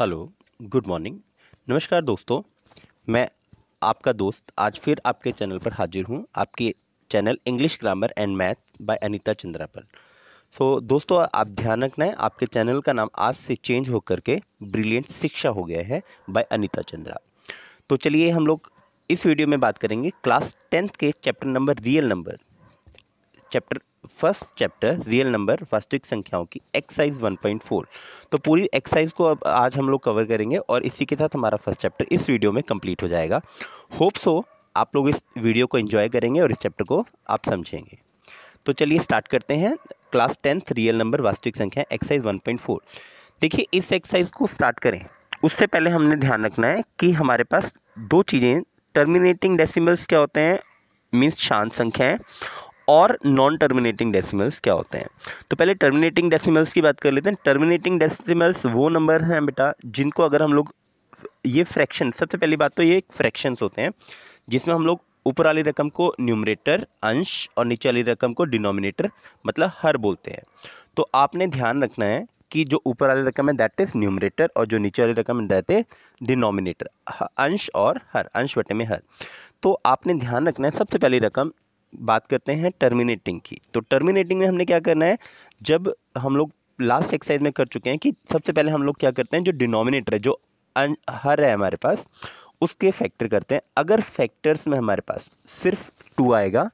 hello good morning नमस्कार दोस्तों मैं आपका दोस्त आज फिर आपके चैनल पर हाजिर हूँ आपके channel English grammar and math by Anita Chandra पर सो so, दोस्तों आप ध्यान रखना है आपके चैनल का नाम आज से चेंज होकर के ब्रिलियंट शिक्षा हो गया है बाय अनीता चंद्रा तो चलिए हम लोग इस वीडियो में बात करेंगे क्लास टेंथ के chapter number real number chapter first chapter real number वास्तविक संख्याओं की एक्साइज 1.4 तो पूरी एक्साइज को अब आज हम लोग कवर करेंगे और इसी के साथ हमारा फर्स्ट चैप्टर इस वीडियो में कंप्लीट हो जाएगा होप सो आप लोग इस वीडियो को एंजॉय करेंगे और इस चैप्टर को आप समझेंगे तो चलिए स्टार्ट करते हैं क्लास टेंथ रियल नंबर वास्तविक संख्या एक्साइज वन देखिए इस एक्साइज को स्टार्ट करें उससे पहले हमने ध्यान रखना है कि हमारे पास दो चीज़ें टर्मिनेटिंग डेसिमल्स क्या होते हैं मीन्स शांत संख्याएं और नॉन टर्मिनेटिंग डेसिमल्स क्या होते हैं तो पहले टर्मिनेटिंग डेसिमल्स की बात कर लेते हैं टर्मिनेटिंग डेसिमल्स वो नंबर हैं बेटा जिनको अगर हम लोग ये फ्रैक्शन सबसे पहली बात तो ये फ्रैक्शंस होते हैं जिसमें हम लोग ऊपर वाली रकम को न्यूमरेटर अंश और नीचे वाली रकम को डिनोमिनेटर मतलब हर बोलते हैं तो आपने ध्यान रखना है कि जो ऊपर वाली रकम है दैट इज़ न्यूमरेटर और जो नीचे वाली रकम दैट इज डिनोमिनेटर अंश और हर अंश बटे में हर तो आपने ध्यान रखना है सबसे पहली रकम बात करते हैं टर्मिनेटिंग की तो टर्मिनेटिंग में हमने क्या करना है जब हम लोग लास्ट एक्सरसाइज में कर चुके हैं कि सबसे पहले हम लोग क्या करते हैं जो डिनोमिनेटर है जो हर है हमारे पास उसके फैक्टर करते हैं अगर फैक्टर्स में हमारे पास सिर्फ टू आएगा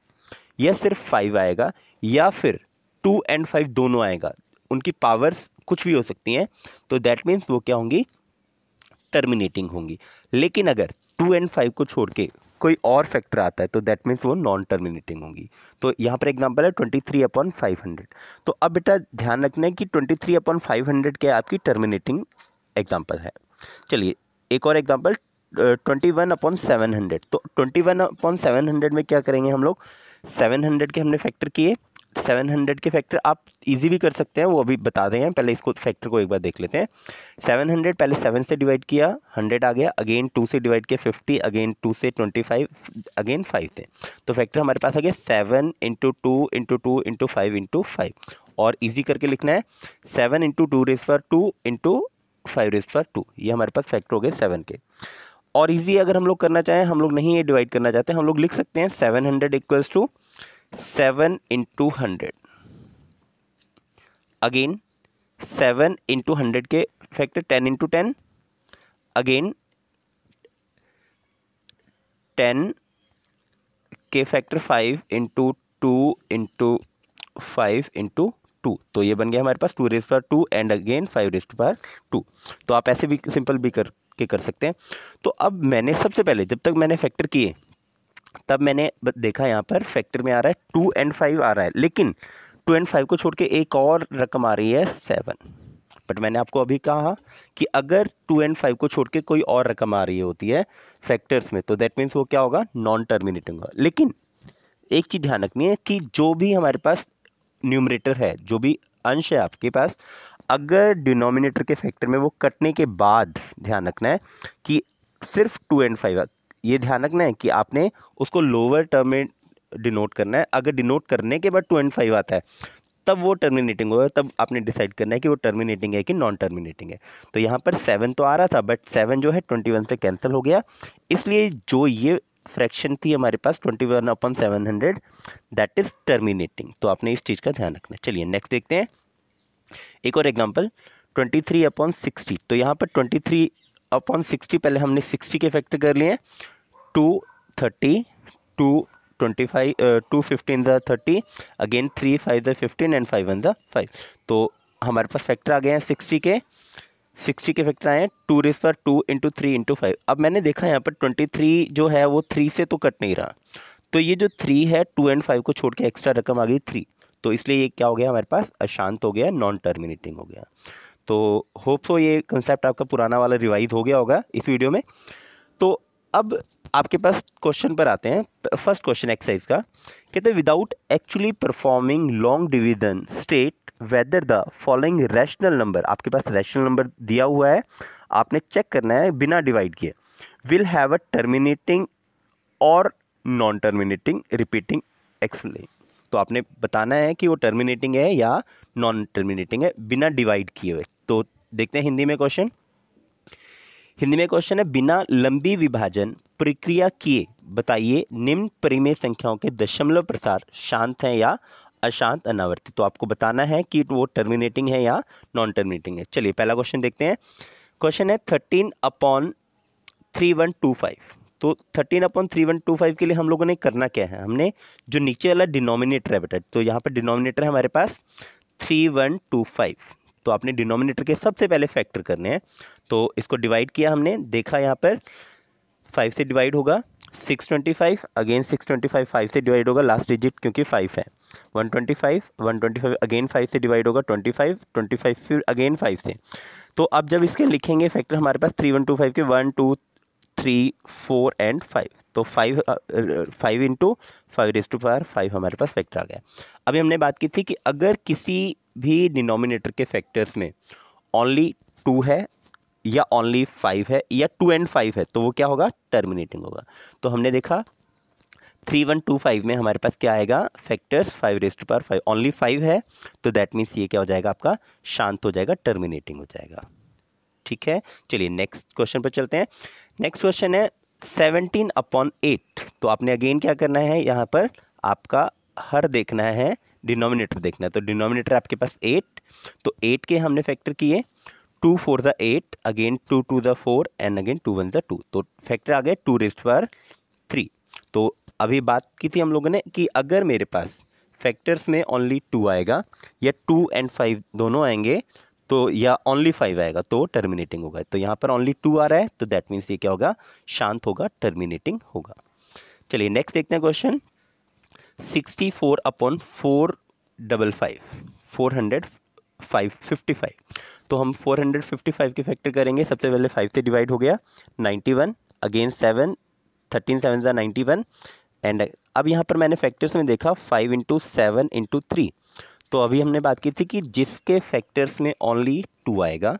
या सिर्फ फाइव आएगा या फिर टू एंड फाइव दोनों आएगा उनकी पावर्स कुछ भी हो सकती हैं तो दैट मीन्स वो क्या होंगी टर्मिनेटिंग होंगी लेकिन अगर टू एंड फाइव को छोड़ के कोई और फैक्टर आता है तो दैट मीन्स वो नॉन टर्मिनेटिंग होंगी तो यहाँ पर एग्जाम्पल है twenty three upon five hundred तो अब बेटा ध्यान रखना है कि twenty three upon five hundred क्या आपकी टर्मिनेटिंग एग्जाम्पल है चलिए एक और example twenty one upon seven hundred तो twenty one upon seven hundred में क्या करेंगे हम लोग सेवन हंड्रेड के हमने फैक्टर किए सेवन हंड्रेड के फैक्टर आप इजी भी कर सकते हैं वो अभी बता रहे हैं पहले इसको फैक्टर को एक बार देख लेते हैं सेवन हंड्रेड पहले सेवन से डिवाइड किया हंड्रेड आ गया अगेन टू से डिवाइड किया फिफ्टी अगेन टू से ट्वेंटी फाइव अगेन फाइव थे तो फैक्टर हमारे पास आ गया seven into two into two into five into five और ईजी करके लिखना है सेवन इंटू टू रेज पर टू इंटू फाइव रेज पर टू ये हमारे पास फैक्टर हो गए सेवन के और ईजी अगर हम लोग करना चाहें हम लोग नहीं ये डिवाइड करना चाहते हम लोग लिख सकते हैं seven hundred equals to seven into hundred again seven into hundred के factor ten into ten again ten के factor five into two into five into two तो ये बन गया हमारे पास टू रेज पर two and again five raise पर टू तो आप ऐसे भी सिंपल भी कर के कर सकते हैं तो अब मैंने सबसे पहले जब तक मैंने फैक्टर किए तब मैंने देखा यहाँ पर फैक्टर में आ रहा है टू एंड फाइव आ रहा है लेकिन टू एंड फाइव को छोड़ के एक और रकम आ रही है सेवन बट मैंने आपको अभी कहा कि अगर टू एंड फाइव को छोड़ के कोई और रकम आ रही होती है फैक्टर्स में तो दैट मीन्स वो क्या होगा नॉन टर्मिनेटिंग होगा लेकिन एक चीज़ ध्यान रखनी है कि जो भी हमारे पास न्यूमरेटर है जो भी अंश है आपके पास अगर डिनोमिनेटर के फैक्टर में वो कटने के बाद ध्यान रखना है कि सिर्फ टू एंड फाइव ये ध्यान रखना है कि आपने उसको लोअर टर्म में डिनोट करना है अगर डिनोट करने के बाद टू एंड फाइव आता है तब वो टर्मिनेटिंग होगा तब आपने डिसाइड करना है कि वो टर्मिनेटिंग है कि नॉन टर्मिनेटिंग है तो यहाँ पर सेवन तो आ रहा था बट सेवन जो है ट्वेंटी वन से कैंसिल हो गया इसलिए जो ये फ्रैक्शन थी हमारे पास twenty one upon seven hundred that is terminating तो आपने इस चीज़ का ध्यान रखना चलिए नेक्स्ट देखते हैं एक और example twenty three upon sixty तो यहाँ पर ट्वेंटी थ्री अपॉन सिक्सटी पहले हमने सिक्सटी के फैक्टर कर लिए हैं two thirty two twenty five two fifteen the thirty again three five the fifteen and five one the five तो हमारे पास फैक्टर आ गए हैं सिक्सटी के सिक्सटी के फैक्टर आए हैं टू रिज पर two into three into five अब मैंने देखा यहाँ पर ट्वेंटी थ्री जो है वो थ्री से तो कट नहीं रहा तो ये जो थ्री है टू एंड फाइव को छोड़ के एक्स्ट्रा रकम आ गई थ्री तो इसलिए ये क्या हो गया हमारे पास अशांत हो गया नॉन टर्मिनेटिंग हो गया तो होप सो ये कंसेप्ट आपका पुराना वाला रिवाइज हो गया होगा इस वीडियो में तो अब आपके पास क्वेश्चन पर आते हैं फर्स्ट क्वेश्चन एक्सरसाइज का कहते हैं without actually performing long division state whether the following rational number आपके पास रैशनल नंबर दिया हुआ है आपने चेक करना है बिना डिवाइड किए विल हैव अ टर्मिनेटिंग और नॉन टर्मिनेटिंग रिपीटिंग एक्सप्लेन तो आपने बताना है कि वो टर्मिनेटिंग है या नॉन टर्मिनेटिंग है बिना डिवाइड किए हुए तो देखते हैं हिंदी में क्वेश्चन हिंदी में क्वेश्चन है बिना लंबी विभाजन प्रक्रिया किए बताइए निम्न परिमेय संख्याओं के दशमलव प्रसार शांत हैं या अशांत अनावर्तित तो आपको बताना है कि वो टर्मिनेटिंग है या नॉन टर्मिनेटिंग है चलिए पहला क्वेश्चन देखते हैं क्वेश्चन है thirteen upon three one two five तो thirteen upon three one two five के लिए हम लोगों ने करना क्या है हमने जो नीचे वाला डिनोमिनेटर है बेटा तो यहाँ पर डिनोमिनेटर है हमारे पास थ्री वन टू फाइव तो आपने डिनोमिनेटर के सबसे पहले फैक्टर करने हैं तो इसको डिवाइड किया हमने देखा यहाँ पर फाइव से डिवाइड होगा six twenty five again six twenty five five से डिवाइड होगा लास्ट डिजिट क्योंकि फाइव है one twenty five one twenty five again five से डिवाइड होगा ट्वेंटी फाइव ट्वेंटी फाइव फिर अगेन फाइव से तो अब जब इसके लिखेंगे फैक्टर हमारे पास थ्री वन टू फाइव के one two three four and five तो five five into five raise to power five हमारे पास फैक्टर आ गया अभी हमने बात की थी कि अगर किसी भी डिनोमिनेटर के फैक्टर्स में ओनली टू है या ओनली फाइव है या टू एंड फाइव है तो वो क्या होगा टर्मिनेटिंग होगा तो हमने देखा थ्री वन टू फाइव में हमारे पास क्या आएगा फैक्टर्स फाइव रेस्ट पर फाइव ओनली फाइव है तो दैट मीन्स ये क्या हो जाएगा आपका शांत हो जाएगा टर्मिनेटिंग हो जाएगा ठीक है चलिए नेक्स्ट क्वेश्चन पर चलते हैं नेक्स्ट क्वेश्चन है सेवनटीन अपॉन एट तो आपने अगेन क्या करना है यहाँ पर आपका हर देखना है डिनोमिनेटर देखना है तो डिनोमिनेटर आपके पास एट तो एट के हमने फैक्टर किए टू फोर ज़ा एट अगेन टू टू ज़ा four and again two one ज़ा टू तो फैक्टर आ गए टू रेस्ट पर थ्री तो अभी बात की थी हम लोगों ने कि अगर मेरे पास फैक्टर्स में ओनली टू आएगा या टू एंड फाइव दोनों आएंगे तो या ओनली फाइव आएगा तो टर्मिनेटिंग होगा तो यहाँ पर ओनली टू आ रहा है तो दैट मीन्स ये क्या होगा शांत होगा टर्मिनेटिंग होगा चलिए नेक्स्ट देखते हैं question sixty four upon four double five four hundred five fifty five तो हम फोर हंड्रेड फिफ्टी फाइव के फैक्टर करेंगे सबसे पहले फाइव से डिवाइड हो गया ninety one again seven thirteen seven ज़ा नाइन्टी वन एंड अब यहाँ पर मैंने फैक्टर्स में देखा five into seven into three तो अभी हमने बात की थी कि जिसके फैक्टर्स में ओनली टू आएगा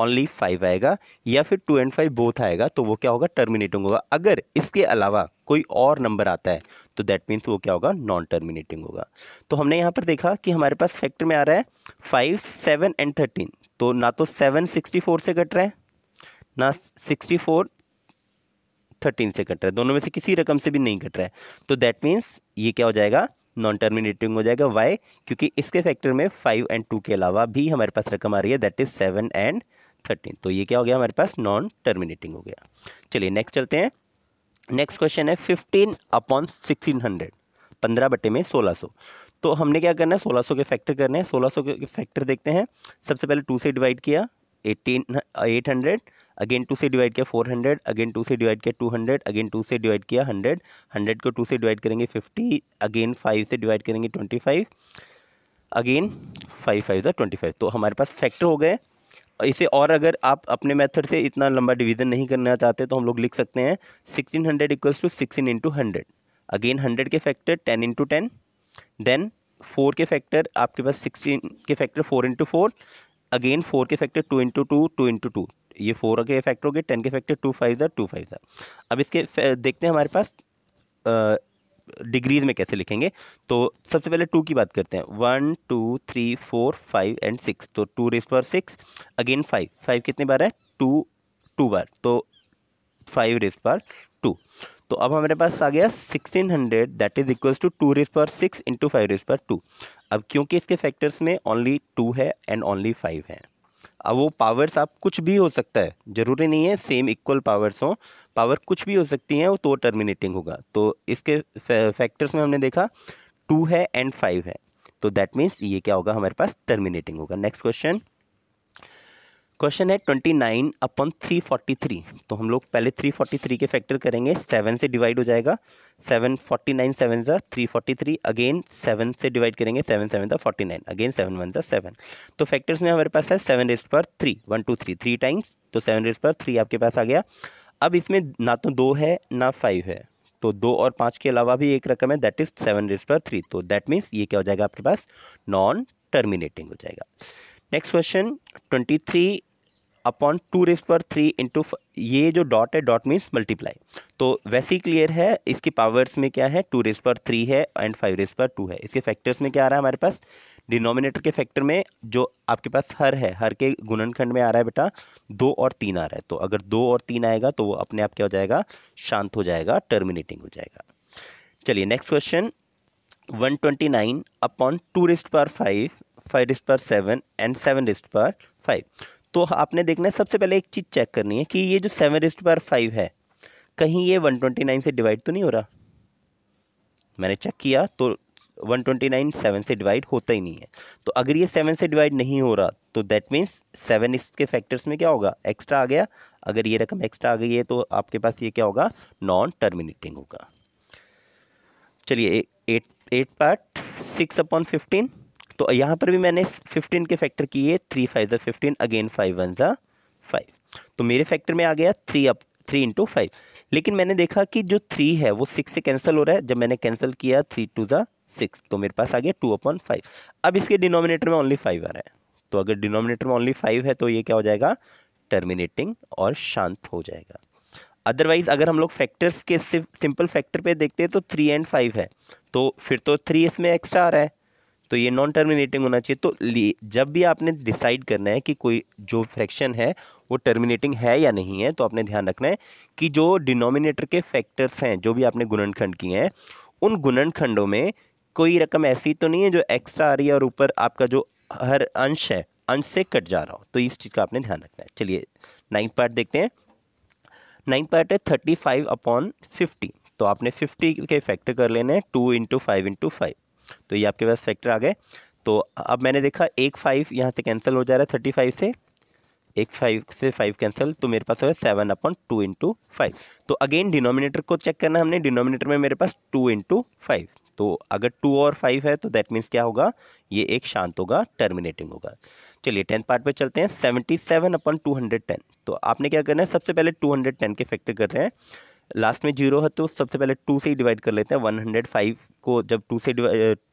ओनली फाइव आएगा या फिर टू एंड फाइव बोथ आएगा तो वो क्या होगा टर्मिनेटिंग होगा अगर इसके अलावा कोई और नंबर आता है तो दैट मीन्स वो क्या होगा नॉन टर्मिनेटिंग होगा तो हमने यहाँ पर देखा कि हमारे पास फैक्टर में आ रहा है फाइव सेवन एंड थर्टीन तो ना तो सेवन सिक्सटी फोर से कट रहा है ना सिक्सटी फोर थर्टीन से कट रहा है दोनों में से किसी रकम से भी नहीं कट रहा है तो दैट मीन्स ये क्या हो जाएगा नॉन टर्मिनेटिंग हो जाएगा वाई क्योंकि इसके फैक्टर में फाइव एंड टू के अलावा भी हमारे पास रकम आ रही है that is seven and thirteen तो ये क्या हो गया हमारे पास नॉन टर्मिनेटिंग हो गया चलिए नेक्स्ट चलते हैं नेक्स्ट क्वेश्चन है फिफ्टीन अपॉन सिक्सटीन हंड्रेड पंद्रह बटे में सोलह सौ तो हमने क्या करना है सोलह सौ के फैक्टर करने हैं सोलह सौ के फैक्टर देखते हैं सबसे पहले टू से डिवाइड किया eighteen eight hundred again two से डिवाइड किया फोर हंड्रेड अगेन टू से डिवाइड किया टू हंड्रेड अगेन टू से डिवाइड किया हंड्रेड हंड्रेड को टू से डिवाइड करेंगे फिफ्टी अगेन फाइव से डिवाइड करेंगे twenty five again five five ज़ा ट्वेंटी फाइव तो हमारे पास फैक्टर हो गए इसे और अगर आप अपने मेथड से इतना लंबा डिवीज़न नहीं करना चाहते तो हम लोग लिख सकते हैं sixteen hundred equals to sixteen into hundred again hundred के factor ten into ten then four के फैक्टर आपके पास सिक्सटीन के factor four into four again four के factor two into two two into two ये फोर के factor हो गए टेन के फैक्टर टू फाइव ज़ा टू फाइव ज़ा अब इसके देखते हैं हमारे पास डिग्रीज में कैसे लिखेंगे तो सबसे पहले टू की बात करते हैं one two three four five and six तो टू रेस पर सिक्स अगेन फाइव फाइव कितने बार है टू टू बार तो फाइव रेस पर टू तो अब हमारे पास आ गया sixteen hundred that is equals to two raise पर सिक्स इंटू फाइव रेस पर टू अब क्योंकि इसके फैक्टर्स में ओनली टू है एंड ओनली फाइव है अब वो पावर्स आप कुछ भी हो सकता है ज़रूरी नहीं है सेम इक्वल पावर्स हो पावर कुछ भी हो सकती है तो टर्मिनेटिंग होगा तो इसके फैक्टर्स में हमने देखा टू है एंड फाइव है तो दैट मीन्स ये क्या होगा हमारे पास टर्मिनेटिंग होगा नेक्स्ट क्वेश्चन क्वेश्चन है twenty nine upon three forty three तो हम लोग पहले थ्री फोर्टी थ्री के फैक्टर करेंगे सेवन से डिवाइड हो जाएगा सेवन फोर्टी नाइन सेवन ज़ा three forty three again seven से डिवाइड करेंगे सेवन सेवन ज़ा forty nine again seven one ज़ा सेवन तो फैक्टर्स में हमारे पास है सेवन रेज पर three one two three three times तो सेवन रेज पर थ्री आपके पास आ गया अब इसमें ना तो दो है ना फाइव है तो दो और पाँच के अलावा भी एक रकम है दैट इज़ सेवन रेस पर थ्री तो दैट मीन्स ये क्या हो जाएगा आपके पास नॉन टर्मिनेटिंग हो जाएगा next question twenty three upon two raise पर थ्री इंटू ये जो डॉट है डॉट मीन्स मल्टीप्लाई तो वैसे ही क्लियर है इसकी पावर्स में क्या है टू रेस पर थ्री है एंड फाइव रेस पर टू है इसके फैक्टर्स में क्या आ रहा है हमारे पास डिनोमिनेटर के फैक्टर में जो आपके पास हर है हर के गुणनखंड में आ रहा है बेटा दो और तीन आ रहा है तो अगर दो और तीन आएगा तो वो अपने आप क्या हो जाएगा शांत हो जाएगा टर्मिनेटिंग हो जाएगा चलिए next question one twenty nine upon two raised पर फाइव फाइव रिस्ट पर सेवन एंड सेवन रिस्ट पर फाइव तो आपने देखना है सबसे पहले एक चीज़ चेक करनी है कि ये जो सेवन रिस्ट पर फाइव है कहीं ये वन ट्वेंटी नाइन से डिवाइड तो नहीं हो रहा मैंने चेक किया तो वन ट्वेंटी नाइन सेवन से डिवाइड होता ही नहीं है तो अगर ये सेवन से डिवाइड नहीं हो रहा तो दैट मीन्स सेवन इसके फैक्टर्स में क्या होगा एक्स्ट्रा आ गया अगर ये रकम एक्स्ट्रा आ गई है तो आपके पास ये क्या होगा नॉन टर्मिनेटिंग होगा चलिए eight eight part six upon fifteen तो यहाँ पर भी मैंने फिफ्टीन के फैक्टर किए थ्री फाइव ज़ा फिफ्टीन अगेन फाइव वन ज़ा फाइव तो मेरे फैक्टर में आ गया three up three into five लेकिन मैंने देखा कि जो थ्री है वो सिक्स से कैंसिल हो रहा है जब मैंने कैंसिल किया थ्री टू ज़ा सिक्स तो मेरे पास आ गया टू अपॉन फाइव अब इसके डिनोमिनेटर में ओनली फाइव आ रहा है तो अगर डिनोमिनेटर में ओनली फाइव है तो ये क्या हो जाएगा टर्मिनेटिंग और शांत हो जाएगा अदरवाइज़ अगर हम लोग फैक्टर्स के सिंपल फैक्टर पे देखते हैं तो थ्री एंड फाइव है तो फिर तो थ्री इसमें एक्स्ट्रा आ रहा है तो ये नॉन टर्मिनेटिंग होना चाहिए तो जब भी आपने डिसाइड करना है कि कोई जो फ्रैक्शन है वो टर्मिनेटिंग है या नहीं है तो आपने ध्यान रखना है कि जो डिनोमिनेटर के फैक्टर्स हैं जो भी आपने गुणनखंड किए हैं उन गुणनखंडों में कोई रकम ऐसी तो नहीं है जो एक्स्ट्रा आ रही है और ऊपर आपका जो हर अंश है अंश से कट जा रहा हो तो इस चीज़ का आपने ध्यान रखना है चलिए नाइन्थ पार्ट देखते हैं नाइन्थ पार्ट है थर्टी फाइव अपॉन फिफ्टी तो आपने फिफ्टी के फैक्टर कर लेने हैं two into five into five तो ये आपके पास फैक्टर आ गए तो अब मैंने देखा एक फाइव यहाँ से कैंसिल हो जा रहा है थर्टी फाइव से एक फाइव से फाइव कैंसिल तो मेरे पास हो गया seven upon two into five तो अगेन डिनोमिनेटर को चेक करना हमने डिनोमिनेटर में मेरे पास टू इंटू फाइव तो अगर टू और फाइव है तो दैट मीन्स क्या होगा ये एक शांत होगा टर्मिनेटिंग होगा चलिए टेंथ पार्ट पे चलते हैं seventy seven upon two hundred ten तो आपने क्या करना है सबसे पहले टू हंड्रेड टेन के फैक्टर कर रहे हैं लास्ट में जीरो है तो सबसे पहले टू से ही डिवाइड कर लेते हैं वन हंड्रेड फाइव को जब टू से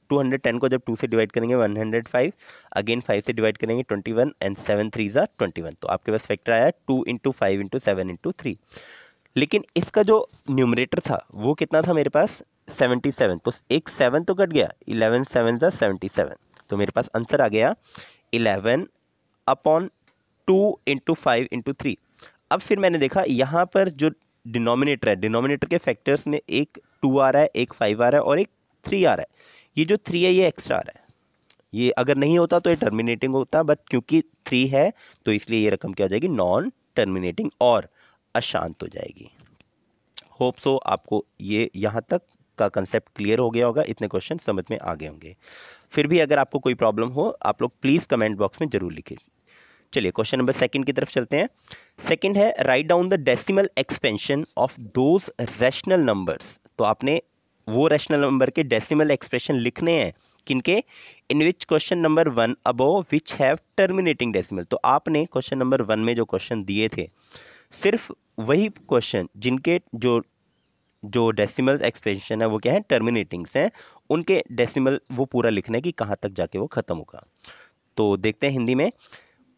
टू हंड्रेड टेन को जब टू से डिवाइड करेंगे one hundred five again five से डिवाइड करेंगे twenty one and seven three ज़ा ट्वेंटी वन तो आपके पास फैक्टर आया two into five into seven into three लेकिन इसका जो न्यूमरेटर था वो कितना था मेरे पास सेवेंटी सेवन तो एक सेवन तो कट गया इलेवन सेवन ज़ा सेवेंटी सेवन तो मेरे पास आंसर आ गया eleven upon two into five into three अब फिर मैंने देखा यहाँ पर जो डिनोमिनेटर है डिनोमिनेटर के फैक्टर्स में एक टू आ रहा है एक फाइव आ रहा है और एक थ्री आ रहा है ये जो थ्री है ये एक्स्ट्रा आ रहा है ये अगर नहीं होता तो ये टर्मिनेटिंग होता बट क्योंकि थ्री है तो इसलिए ये रकम क्या हो जाएगी नॉन टर्मिनेटिंग और अशांत हो जाएगी होप सो आपको ये यहाँ तक का कंसेप्ट क्लियर हो गया होगा इतने क्वेश्चन समझ में आ गए होंगे फिर भी अगर आपको कोई प्रॉब्लम हो आप लोग प्लीज़ कमेंट बॉक्स में ज़रूर लिखें चलिए क्वेश्चन नंबर सेकंड की तरफ चलते हैं सेकंड है write down the decimal expansion of those rational numbers तो आपने वो रैशनल नंबर के डेसिमल एक्सप्रेशन लिखने हैं किनके in which question number one above which have terminating decimal तो आपने क्वेश्चन नंबर वन में जो क्वेश्चन दिए थे सिर्फ वही क्वेश्चन जिनके जो जो डेसिमल एक्सपेंशन है वो क्या है टर्मिनेटिंग्स हैं उनके डेसिमल वो पूरा लिखना है कि कहाँ तक जाके वो ख़त्म होगा तो देखते हैं हिंदी में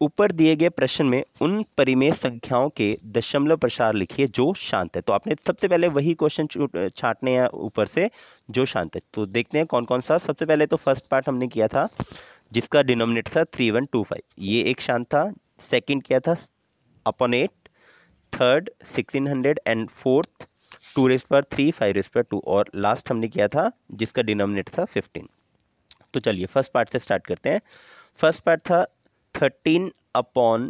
ऊपर दिए गए प्रश्न में उन परिमेय संख्याओं के दशमलव प्रसार लिखिए जो शांत है तो आपने सबसे पहले वही क्वेश्चन छाटने हैं ऊपर से जो शांत है तो देखते हैं कौन कौन सा सबसे पहले तो फर्स्ट पार्ट हमने किया था जिसका डिनोमिनेटर था थ्री वन टू फाइव ये एक शांत था सेकंड किया था upon eight third sixteen hundred and fourth two raise पर थ्री फाइव रेस पर टू और लास्ट हमने किया था जिसका डिनोमिनेटर था फिफ्टीन तो चलिए फर्स्ट पार्ट से स्टार्ट करते हैं फर्स्ट पार्ट था thirteen upon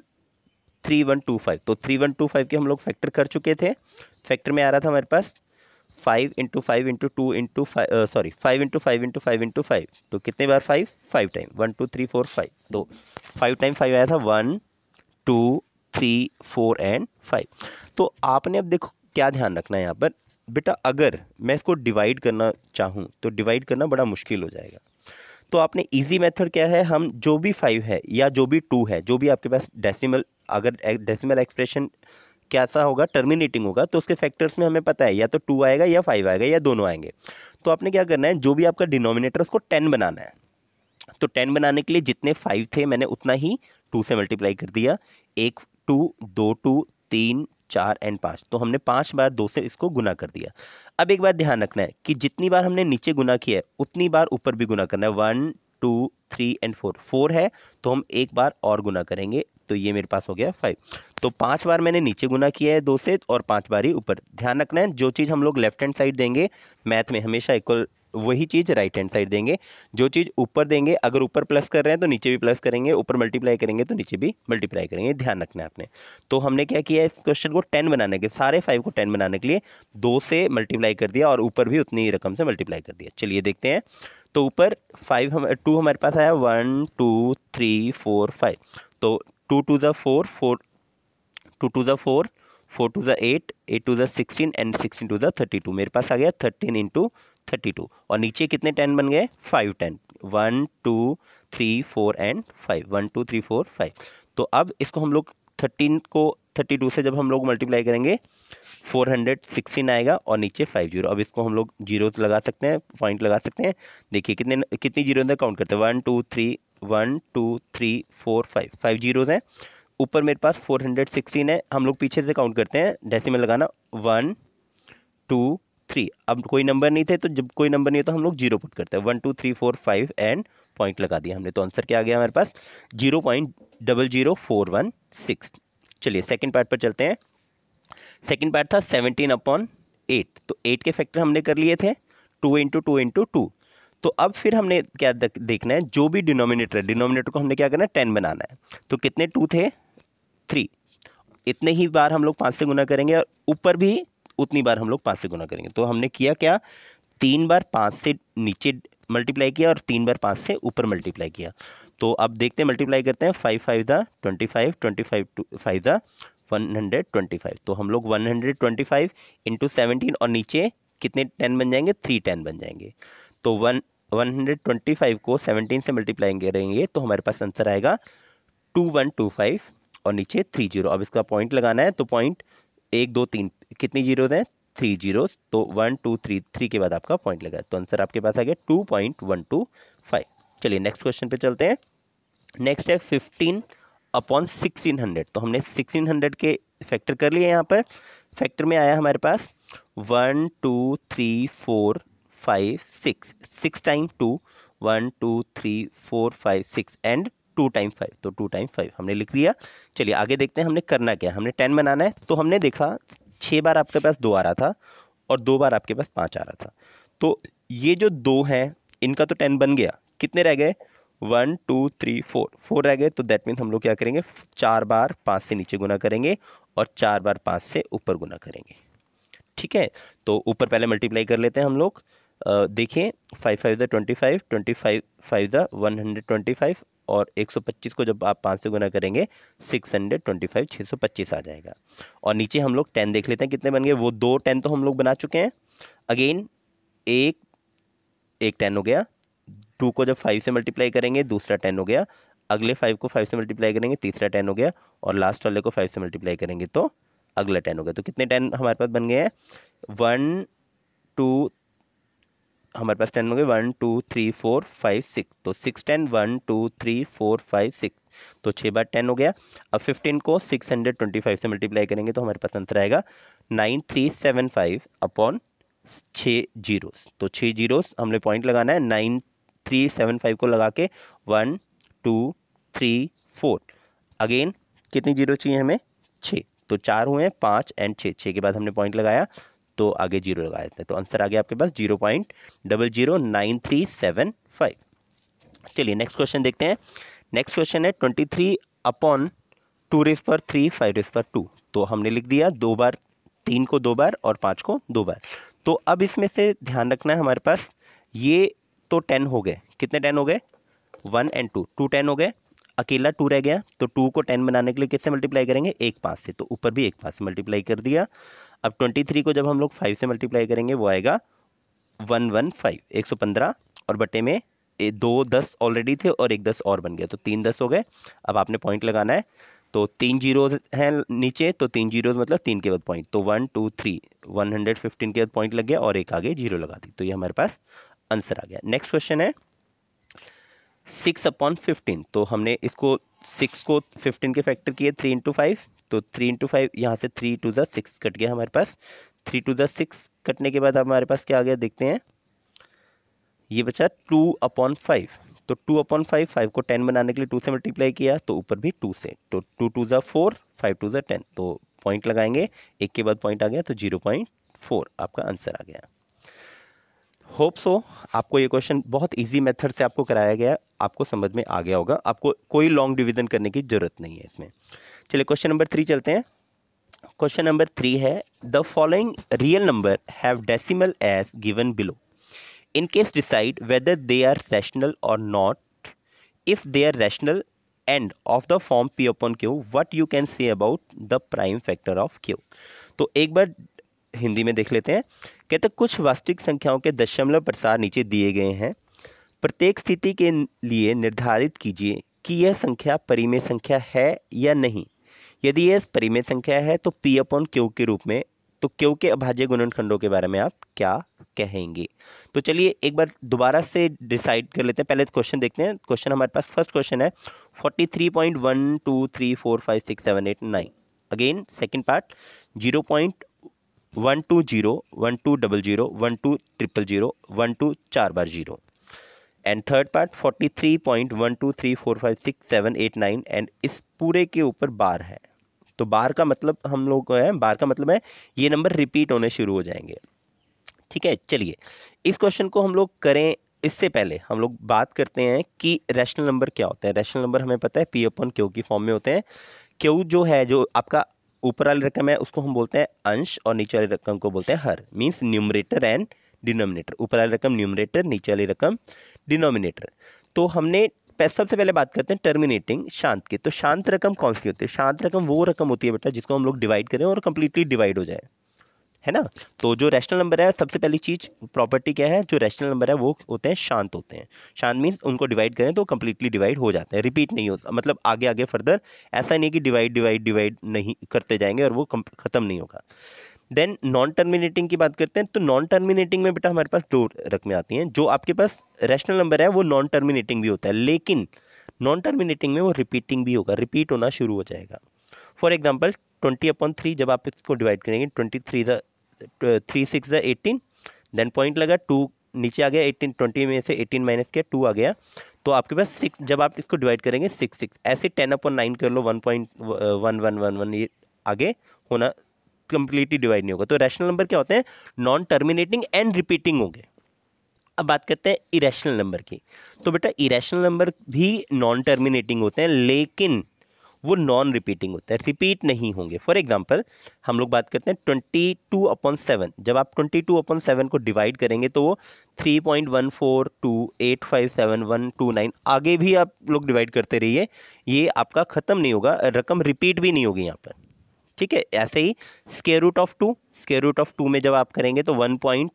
three one two five तो थ्री वन टू फाइव के हम लोग फैक्टर कर चुके थे फैक्टर में आ रहा था हमारे पास five into five into two into five sorry five into five into five into five तो कितने बार five five time one two three four five तो फाइव टाइम फाइव आया था one two three four and five तो आपने अब देखो क्या ध्यान रखना है यहाँ पर बेटा अगर मैं इसको डिवाइड करना चाहूँ तो डिवाइड करना बड़ा मुश्किल हो जाएगा तो आपने इजी मेथड क्या है हम जो भी फाइव है या जो भी टू है जो भी आपके पास डेसिमल अगर डेसिमल एक्सप्रेशन कैसा होगा टर्मिनेटिंग होगा तो उसके फैक्टर्स में हमें पता है या तो टू आएगा या फाइव आएगा या दोनों आएंगे तो आपने क्या करना है जो भी आपका डिनोमिनेटर उसको टेन बनाना है तो टेन बनाने के लिए जितने फाइव थे मैंने उतना ही टू से मल्टीप्लाई कर दिया एक टू दो टू तीन चार एंड पाँच तो हमने पाँच बार दो से इसको गुना कर दिया अब एक बार ध्यान रखना है कि जितनी बार हमने नीचे गुना किया है उतनी बार ऊपर भी गुना करना है one two three and four four है तो हम एक बार और गुना करेंगे तो ये मेरे पास हो गया फाइव तो पांच बार मैंने नीचे गुना किया है दो से और पांच बार ही ऊपर ध्यान रखना है जो चीज़ हम लोग लेफ्ट हैंड साइड देंगे मैथ में हमेशा इक्वल वही चीज़ राइट हैंड साइड देंगे जो चीज़ ऊपर देंगे अगर ऊपर प्लस कर रहे हैं तो नीचे भी प्लस करेंगे ऊपर मल्टीप्लाई करेंगे तो नीचे भी मल्टीप्लाई करेंगे ध्यान रखना आपने तो हमने क्या किया इस क्वेश्चन को टेन बनाने के सारे फाइव को टेन बनाने के लिए दो से मल्टीप्लाई कर दिया और ऊपर भी उतनी ही रकम से मल्टीप्लाई कर दिया चलिए देखते हैं तो ऊपर फाइव हम टू हमारे पास आया one two three four five तो टू टू ज़ा फोर फोर टू टू ज़ा फोर फोर टू ज़ा एट एट टू ज़ा सिक्सटीन एंड सिक्सटीन टू ज़ा थर्टी टू मेरे पास आ गया थर्टीन इंटू थर्टी टू और नीचे कितने टेन बन गए five ten one two three four and five one two three four five तो अब इसको हम लोग थर्टीन को थर्टी टू से जब हम लोग मल्टीप्लाई करेंगे फोर हंड्रेड सिक्सटीन आएगा और नीचे फाइव जीरो अब इसको हम लोग जीरोज लगा सकते हैं पॉइंट लगा सकते हैं देखिए कितने कितनी जीरो अंदर काउंट करते हैं one two three one two three four five five zeros हैं ऊपर मेरे पास फोर हंड्रेड सिक्सटीन है हम लोग पीछे से काउंट करते हैं डेसिमल लगाना वन टू थ्री अब कोई नंबर नहीं थे तो जब कोई नंबर नहीं है तो हम लोग जीरो पुट करते हैं one two three four five and point लगा दिया हमने तो आंसर क्या आ गया हमारे पास zero point double zero four one six चलिए सेकेंड पार्ट पर चलते हैं सेकेंड पार्ट था सेवनटीन अपॉन एट तो एट के फैक्टर हमने कर लिए थे two into two into two तो अब फिर हमने क्या देखना है जो भी डिनोमिनेटर है डिनोमिनेटर को हमने क्या करना है टेन बनाना है तो कितने टू थे थ्री इतने ही बार हम लोग पाँच से गुना करेंगे और ऊपर भी उतनी बार हम लोग पाँच से गुना करेंगे तो हमने किया क्या तीन बार पाँच से नीचे मल्टीप्लाई किया और तीन बार पाँच से ऊपर मल्टीप्लाई किया तो अब देखते हैं मल्टीप्लाई करते हैं five five the twenty five twenty five two five the one hundred twenty five तो हम लोग one hundred twenty five into seventeen और नीचे कितने टेन बन जाएंगे थ्री टेन बन जाएंगे तो one one hundred twenty five को सेवनटीन से मल्टीप्लाई करेंगे तो हमारे पास आंसर आएगा टू वन टू फाइव और नीचे थ्री जीरो अब इसका पॉइंट लगाना है तो पॉइंट एक दो तीन कितनी जीरोज हैं थ्री जीरोज तो वन टू थ्री थ्री के बाद आपका पॉइंट लगा तो आंसर आपके पास आ गया two point one two five चलिए नेक्स्ट क्वेश्चन पे चलते हैं नेक्स्ट है फिफ्टीन अपॉन सिक्सटीन हंड्रेड तो हमने सिक्सटीन हंड्रेड के फैक्टर कर लिए यहाँ पर फैक्टर में आया हमारे पास one two three four five six six time two one two three four five six and two time five तो टू टाइम फाइव हमने लिख दिया चलिए आगे देखते हैं हमने करना क्या हमने टेन बनाना है तो हमने देखा छः बार आपके पास दो आ रहा था और दो बार आपके पास पाँच आ रहा था तो ये जो दो हैं इनका तो टेन बन गया कितने रह गए one two three four four रह गए तो दैट मीन हम लोग क्या करेंगे चार बार पाँच से नीचे गुना करेंगे और चार बार पाँच से ऊपर गुना करेंगे ठीक है तो ऊपर पहले मल्टीप्लाई कर लेते हैं हम लोग देखिए five five the twenty five twenty five five the one hundred twenty five और 125 को जब आप पाँच से गुना करेंगे 625 625 आ जाएगा और नीचे हम लोग टेन देख लेते हैं कितने बन गए वो दो टेन तो हम लोग बना चुके हैं अगेन एक एक टेन हो गया टू को जब फाइव से मल्टीप्लाई करेंगे दूसरा टेन हो गया अगले फाइव को फाइव से मल्टीप्लाई करेंगे तीसरा टेन हो गया और लास्ट वाले को फाइव से मल्टीप्लाई करेंगे तो अगला टेन हो गया तो कितने टेन हमारे पास बन गए हैं वन टू हमारे पास टेन हो गए one two three four five six तो six ten one two three four five six तो छः बार टेन हो गया अब फिफ्टीन को सिक्स हंड्रेड ट्वेंटी फाइव से मल्टीप्लाई करेंगे तो हमारे पास आंसर आएगा nine three seven five upon छः जीरोस तो छः जीरोस हमने पॉइंट लगाना है नाइन थ्री सेवन फाइव को लगा के one two three four again कितनी जीरो चाहिए हमें छः तो चार हुए हैं पाँच एंड छः छः के बाद हमने पॉइंट लगाया तो आगे जीरो लगा देते हैं तो आंसर आ गया आपके पास zero point double zero nine three seven five चलिए नेक्स्ट क्वेश्चन देखते हैं नेक्स्ट क्वेश्चन है twenty three upon two raise पर थ्री फाइव रेस पर टू तो हमने लिख दिया दो बार तीन को दो बार और पाँच को दो बार तो अब इसमें से ध्यान रखना है हमारे पास ये तो टेन हो गए कितने टेन हो गए one and two two ten हो गए अकेला टू रह गया तो टू को टेन बनाने के लिए किससे मल्टीप्लाई करेंगे एक पाँच से तो ऊपर भी एक पाँच से मल्टीप्लाई कर दिया अब ट्वेंटी थ्री को जब हम लोग फाइव से मल्टीप्लाई करेंगे वो आएगा वन वन फाइव एक सौ पंद्रह और बटे में दो दस ऑलरेडी थे और एक दस और बन गया तो तीन दस हो गए अब आपने पॉइंट लगाना है तो तीन जीरोज हैं नीचे तो तीन जीरोज मतलब तीन के बाद पॉइंट तो one two three one hundred fifteen के बाद पॉइंट लग गया और एक आगे जीरो लगा दी तो ये हमारे पास आंसर आ गया नेक्स्ट क्वेश्चन है सिक्स अपॉन फिफ्टीन तो हमने इसको सिक्स को फिफ्टीन के फैक्टर किए थ्री इंटू फाइव तो थ्री इंटू फाइव यहाँ से थ्री टू ज़ा सिक्स कट गया हमारे पास थ्री टू ज़ा सिक्स कटने के बाद हमारे पास क्या आ गया देखते हैं ये बचा टू अपॉन फाइव तो टू अपॉन फाइव फाइव को टेन बनाने के लिए टू से मल्टीप्लाई किया तो ऊपर भी टू से तो टू टू ज़ा फोर फाइव टू ज़ा टेन तो पॉइंट लगाएंगे एक के बाद पॉइंट आ गया तो जीरो पॉइंट फोर आपका आंसर आ गया होप सो आपको ये क्वेश्चन बहुत इजी मेथड से आपको कराया गया आपको समझ में आ गया होगा आपको कोई लॉन्ग डिविजन करने की ज़रूरत नहीं है इसमें चलिए क्वेश्चन नंबर थ्री चलते हैं क्वेश्चन नंबर थ्री है the following real number have decimal as given below in case decide whether they are rational और not if they are rational and of the form p open q what you can say about the prime factor of q तो एक बार हिंदी में देख लेते हैं कहते कुछ वास्तविक संख्याओं के दशमलव प्रसार नीचे दिए गए हैं प्रत्येक स्थिति के लिए निर्धारित कीजिए कि यह संख्या परिमेय संख्या है या नहीं यदि ये परिमेय संख्या है तो पी अपॉन क्यू के रूप में तो क्यू के अभाज्य गुणनखंडों के बारे में आप क्या कहेंगे तो चलिए एक बार दोबारा से डिसाइड कर लेते हैं पहले क्वेश्चन तो देखते हैं क्वेश्चन हमारे पास फर्स्ट क्वेश्चन है forty three point one two three four five six seven eight nine again second part zero point one two zero one two double zero one two triple zero one two चार बार zero and third part forty three point one two three four five six seven eight nine and इस पूरे के ऊपर बार है तो बार का मतलब हम लोग है बार का मतलब है ये नंबर रिपीट होने शुरू हो जाएंगे ठीक है चलिए इस क्वेश्चन को हम लोग करें इससे पहले हम लोग बात करते हैं कि रैशनल नंबर क्या होता है रैशनल नंबर हमें पता है पी अपन क्यू की फॉर्म में होते हैं क्यू जो है जो आपका ऊपर वाली रकम है उसको हम बोलते हैं अंश और नीचे वाली रकम को बोलते हैं हर मीन्स न्यूमरेटर एंड डिनोमिनेटर ऊपर वाली रकम न्यूमरेटर नीचे वाली रकम डिनोमिनेटर तो हमने सबसे पहले बात करते हैं टर्मिनेटिंग शांत की तो शांत रकम कौन सी होती है शांत रकम वो रकम होती है बेटा जिसको हम लोग डिवाइड करें और कंप्लीटली डिवाइड हो जाए है ना तो जो रैशनल नंबर है सबसे पहली चीज़ प्रॉपर्टी क्या है जो रैशनल नंबर है वो होते हैं शांत होते हैं शांत मीन्स उनको डिवाइड करें तो कंप्लीटली डिवाइड हो जाते हैं रिपीट नहीं होता मतलब आगे आगे फर्दर ऐसा नहीं कि डिवाइड डिवाइड डिवाइड नहीं करते जाएंगे और वो ख़त्म नहीं होगा देन नॉन टर्मिनेटिंग की बात करते हैं तो नॉन टर्मिनेटिंग में बेटा हमारे पास दो रकमें आती हैं जो आपके पास रैशनल नंबर है वो नॉन टर्मिनेटिंग भी होता है लेकिन नॉन टर्मिनेटिंग में वो रिपीटिंग भी होगा रिपीट होना शुरू हो जाएगा for example twenty upon three जब आप इसको डिवाइड करेंगे twenty three the three six the eighteen then point लगा टू नीचे आ गया एटीन ट्वेंटी में से एटीन माइनस किया टू आ गया तो आपके पास सिक्स जब आप इसको डिवाइड करेंगे सिक्स सिक्स ऐसे टेन अपॉन नाइन कर लो one point one one one one ये आगे होना कंप्लीटली डिवाइड नहीं होगा तो रैशनल नंबर क्या होते हैं नॉन टर्मिनेटिंग एंड रिपीटिंग होंगे अब बात करते हैं इरेशनल नंबर की तो बेटा इरेशनल नंबर भी नॉन टर्मिनेटिंग होते हैं लेकिन वो नॉन रिपीटिंग होते हैं रिपीट नहीं होंगे फॉर एग्जाम्पल हम लोग बात करते हैं ट्वेंटी टू अपॉन सेवन जब आप ट्वेंटी टू अपॉन सेवन को डिवाइड करेंगे तो वो three point one four two eight five seven one two nine आगे भी आप लोग डिवाइड करते रहिए ये आपका ख़त्म नहीं होगा रकम रिपीट भी नहीं होगी यहाँ पर ठीक है ऐसे ही square root of two square root of two में जब आप करेंगे तो one point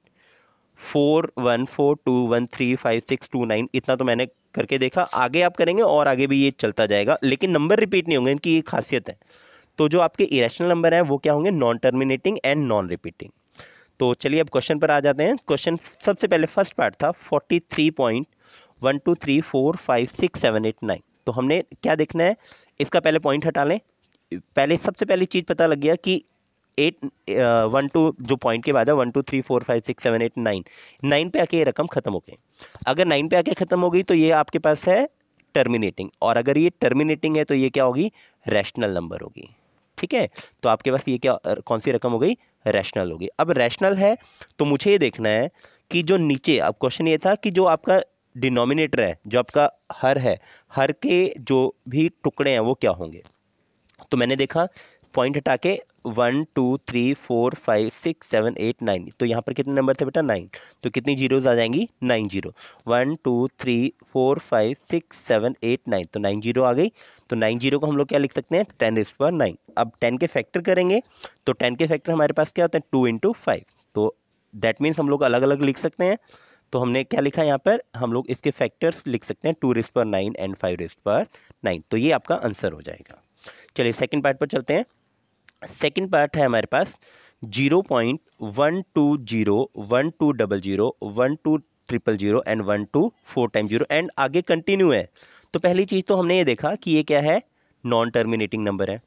four one four two one three five six two nine इतना तो मैंने करके देखा आगे आप करेंगे और आगे भी ये चलता जाएगा लेकिन नंबर रिपीट नहीं होंगे इनकी ये खासियत है तो जो आपके इरेशनल नंबर हैं वो क्या होंगे non terminating and non repeating तो चलिए अब क्वेश्चन पर आ जाते हैं क्वेश्चन सबसे पहले फर्स्ट पार्ट था forty three point one two three four five six seven eight nine तो हमने क्या देखना है इसका पहले पॉइंट हटा लें पहले सबसे पहली चीज़ पता लग गया कि एट वन टू जो पॉइंट के बाद है one two three four five six seven eight nine nine पे आके ये रकम ख़त्म हो गई अगर नाइन पे आके ख़त्म हो गई तो ये आपके पास है टर्मिनेटिंग और अगर ये टर्मिनेटिंग है तो ये क्या होगी रैशनल नंबर होगी ठीक है तो आपके पास ये क्या कौन सी रकम हो गई रैशनल होगी अब रैशनल है तो मुझे ये देखना है कि जो नीचे अब क्वेश्चन ये था कि जो आपका डिनोमिनेटर है जो आपका हर है हर के जो भी टुकड़े हैं वो क्या होंगे तो मैंने देखा पॉइंट हटा के one two three four five six seven eight nine तो यहाँ पर कितने नंबर थे बेटा नाइन तो कितनी जीरोज आ जाएंगी nine zero one two three four five six seven eight nine तो नाइन जीरो आ गई तो नाइन जीरो को हम लोग क्या लिख सकते हैं टेन इस पर नाइन अब टेन के फैक्टर करेंगे तो टेन के फैक्टर हमारे पास क्या होते हैं टू इंटू फाइव तो दैट मीन्स हम लोग अलग अलग लिख सकते हैं तो हमने क्या लिखा यहाँ पर हम लोग इसके फैक्टर्स लिख सकते हैं टू पर नाइन एंड फाइव पर नाइन तो ये आपका आंसर हो जाएगा चलिए सेकंड पार्ट पर चलते हैं सेकंड पार्ट है हमारे पास zero point one two zero one two double zero one two triple zero and one two four time zero and आगे कंटिन्यू है तो पहली चीज़ तो हमने ये देखा कि ये क्या है नॉन टर्मिनेटिंग नंबर है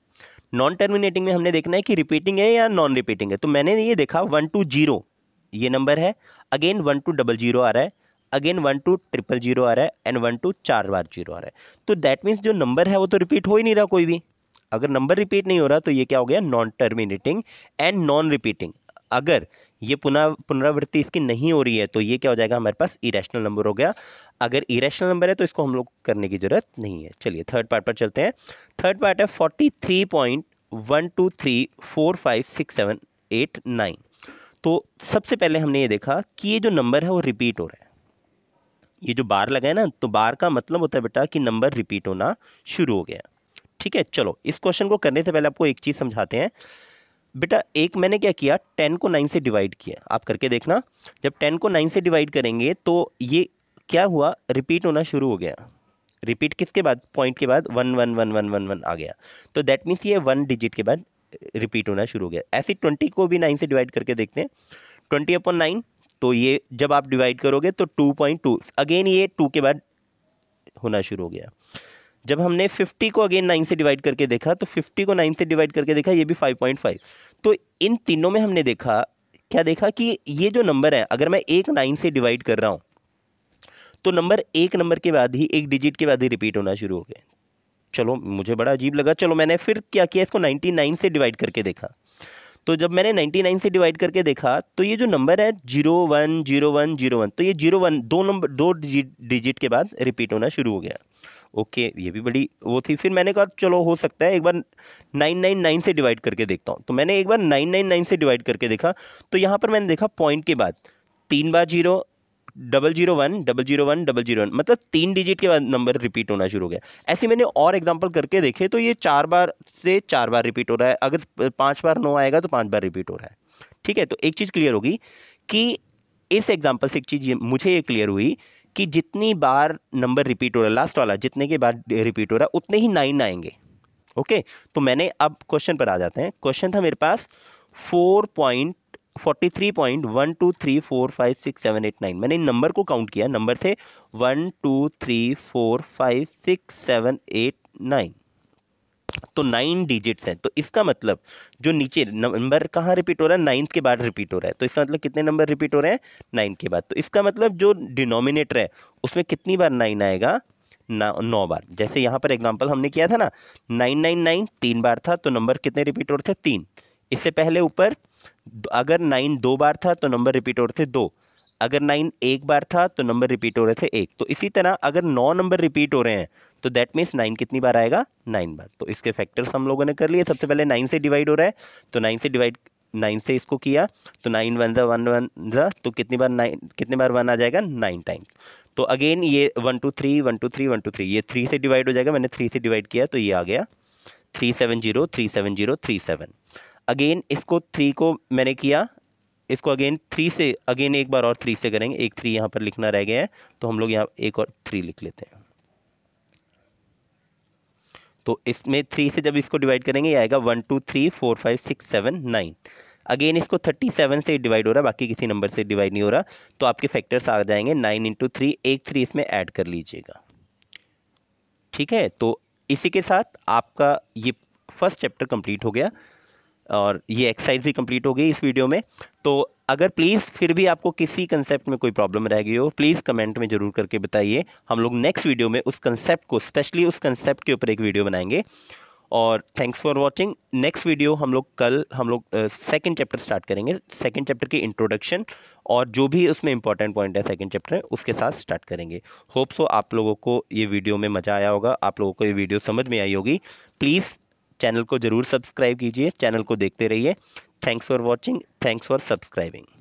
नॉन टर्मिनेटिंग में हमने देखना है कि रिपीटिंग है या नॉन रिपीटिंग है तो मैंने ये देखा वन टू जीरो ये नंबर है again one two double zero आ रहा है again one two triple zero आ रहा है एंड वन टू चार बार जीरो आ रहा है तो दैट मीन्स जो नंबर है वो तो रिपीट हो ही नहीं रहा कोई भी अगर नंबर रिपीट नहीं हो रहा तो ये क्या हो गया non terminating and non repeating अगर ये पुनः पुनरावृत्ति इसकी नहीं हो रही है तो ये क्या हो जाएगा हमारे पास इरेशनल नंबर हो गया अगर इरेशनल नंबर है तो इसको हम लोग करने की ज़रूरत नहीं है चलिए थर्ड पार्ट पर चलते हैं थर्ड पार्ट है forty three point one two three four five six seven eight nine तो सबसे पहले हमने ये देखा कि ये जो नंबर है वो रिपीट हो रहा है ये जो बार लगा है ना तो बार का मतलब होता है बेटा कि नंबर रिपीट होना शुरू हो गया ठीक है चलो इस क्वेश्चन को करने से पहले आपको एक चीज़ समझाते हैं बेटा एक मैंने क्या किया टेन को नाइन से डिवाइड किया आप करके देखना जब टेन को नाइन से डिवाइड करेंगे तो ये क्या हुआ रिपीट होना शुरू हो गया रिपीट किसके बाद पॉइंट के बाद one one one one one one आ गया तो दैट मीन्स ये वन डिजिट के बाद रिपीट होना शुरू हो गया ऐसे ट्वेंटी को भी नाइन से डिवाइड करके देखते हैं ट्वेंटी अपॉन नाइन तो ये जब आप डिवाइड करोगे तो टू पॉइंट टू अगेन ये टू के बाद होना शुरू हो गया जब हमने फिफ्टी को अगेन नाइन से डिवाइड करके देखा तो फिफ्टी को नाइन से डिवाइड करके देखा ये भी फाइव पॉइंट फाइव तो इन तीनों में हमने देखा क्या देखा कि ये जो नंबर है अगर मैं एक नाइन से डिवाइड कर रहा हूँ तो नंबर एक नंबर के बाद ही एक डिजिट के बाद ही रिपीट होना शुरू हो गया चलो मुझे बड़ा अजीब लगा चलो मैंने फिर क्या किया इसको नाइन से डिवाइड करके देखा तो जब मैंने 99 से डिवाइड करके देखा तो ये जो नंबर है zero one zero one zero one तो ये जीरो वन दो नंबर दो डिजिट के बाद रिपीट होना शुरू हो गया ओके ये भी बड़ी वो थी फिर मैंने कहा चलो हो सकता है एक बार नाइन नाइन नाइन से डिवाइड करके देखता हूँ तो मैंने एक बार नाइन नाइन नाइन से डिवाइड करके देखा तो यहाँ पर मैंने देखा पॉइंट के बाद तीन बार zero double zero one double zero one double zero one मतलब तीन डिजिट के बाद नंबर रिपीट होना शुरू हो गया ऐसे मैंने और एग्जाम्पल करके देखे तो ये चार बार से चार बार रिपीट हो रहा है अगर पाँच बार नो आएगा तो पाँच बार रिपीट हो रहा है ठीक है तो एक चीज़ क्लियर होगी कि इस एग्जाम्पल से एक चीज़ मुझे ये क्लियर हुई कि जितनी बार नंबर रिपीट हो रहा है लास्ट वाला जितने के बाद रिपीट हो रहा है उतने ही नाइन आएंगे ओके तो मैंने अब क्वेश्चन पर आ जाते हैं क्वेश्चन था मेरे पास four point forty three point one two three four five six seven eight nine मैंने इन नंबर को काउंट किया नंबर थे one two three four five six seven eight nine तो नाइन डिजिट्स हैं तो इसका मतलब जो नीचे नंबर कहाँ रिपीट हो रहा है नाइन्थ के बाद रिपीट हो रहा है तो इसका मतलब कितने नंबर रिपीट हो रहे हैं नाइन के बाद तो इसका मतलब जो डिनोमिनेटर है उसमें कितनी बार नाइन आएगा ना नौ बार जैसे यहाँ पर एग्जाम्पल हमने किया था ना नाइन नाइन नाइन तीन बार था तो नंबर कितने रिपीट हो रहे थे तीन इससे पहले ऊपर अगर नाइन दो बार था तो नंबर रिपीट हो रहे थे दो अगर नाइन एक बार था तो नंबर रिपीट हो रहे थे एक तो इसी तरह अगर नौ नंबर रिपीट हो रहे हैं तो दैट मीन्स नाइन कितनी बार आएगा नाइन बार तो इसके फैक्टर्स हम लोगों ने कर लिए सबसे पहले नाइन से डिवाइड हो रहा है तो नाइन से डिवाइड नाइन से इसको किया तो नाइन वन जन वन वन ज़ा तो कितनी बार नाइन कितने बार वन आ जाएगा नाइन टाइम तो अगेन ये one two three one two three one two three ये थ्री से डिवाइड हो जाएगा मैंने थ्री से डिवाइड किया तो ये आ गया three seven zero three seven zero three seven again इसको थ्री को मैंने किया इसको अगेन थ्री से अगेन एक बार और थ्री से करेंगे एक थ्री यहाँ पर लिखना रह गया है तो हम लोग यहाँ एक और थ्री लिख लेते हैं तो इसमें थ्री से जब इसको डिवाइड करेंगे ये आएगा one two three four five six seven nine again इसको थर्टी सेवन से डिवाइड हो रहा है बाकी किसी नंबर से डिवाइड नहीं हो रहा तो आपके फैक्टर्स आ जाएंगे नाइन इंटू थ्री एक थ्री इसमें ऐड कर लीजिएगा ठीक है तो इसी के साथ आपका ये फर्स्ट चैप्टर कंप्लीट हो गया और ये एक्सरसाइज भी कंप्लीट हो गई इस वीडियो में तो अगर प्लीज़ फिर भी आपको किसी कंसेप्ट में कोई प्रॉब्लम रह गई हो प्लीज़ कमेंट में ज़रूर करके बताइए हम लोग नेक्स्ट वीडियो में उस कंसेप्ट को स्पेशली उस कंसेप्ट के ऊपर एक वीडियो बनाएंगे और thanks for watching next video हम लोग कल हम लोग सेकेंड चैप्टर स्टार्ट करेंगे सेकेंड चैप्टर की इंट्रोडक्शन और जो भी उसमें इंपॉर्टेंट पॉइंट है सेकेंड चैप्टर उसके साथ स्टार्ट करेंगे होप सो आप लोगों को ये वीडियो में मज़ा आया होगा आप लोगों को ये वीडियो समझ में आई होगी प्लीज़ चैनल को ज़रूर सब्सक्राइब कीजिए चैनल को देखते रहिए thanks for watching thanks for subscribing